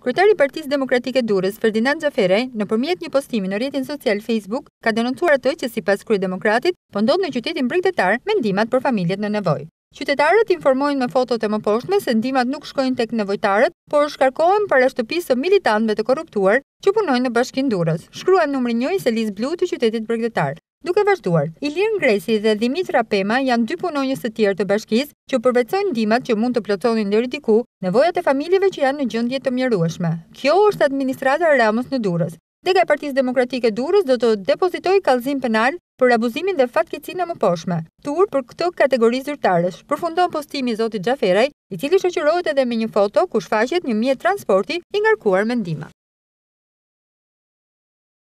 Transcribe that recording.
Kryetari i Partisë Demokratike Durrës, Ferdinand Xhaferaj, nëpërmjet një postimi në rrjetin social Facebook, ka denoncuar atë që sipas kryedemokratit, po ndodh në qytetin me ndihmat për familjet në nevojë. Qytetarët informojnë me fotot e më poshtme se ndimat nuk shkojnë tek nevojtarët, por shkarkohen para shtëpisë së militantëve të korruptuar që punojnë në bashkinë Durrës. Shkruan numri një i Selis Blu të qytetit Bregdetar. Duke vazhduar, Ilir Ngresi dhe Dimitra Pema janë dy punonjës të tjerë të bashkisë që përvetësojnë ndimat që mund të plotësonin deri Nevojat e familjeve që janë në gjendje të mjerueshme. Kjo është administrata e Ramës në Durrës. Dega e Partisë Demokratike Durës Durrës do të depozitoj kallëzim penal për abuzimin dhe fatkeqësinë e mposhtme. Tur për këtë kategori zyrtarësh. Përfundon postimi i Zotit Xhaferaj, i cili shoqërohet edhe me një foto ku shfaqet një mjet transporti i ngarkuar me ndihmë.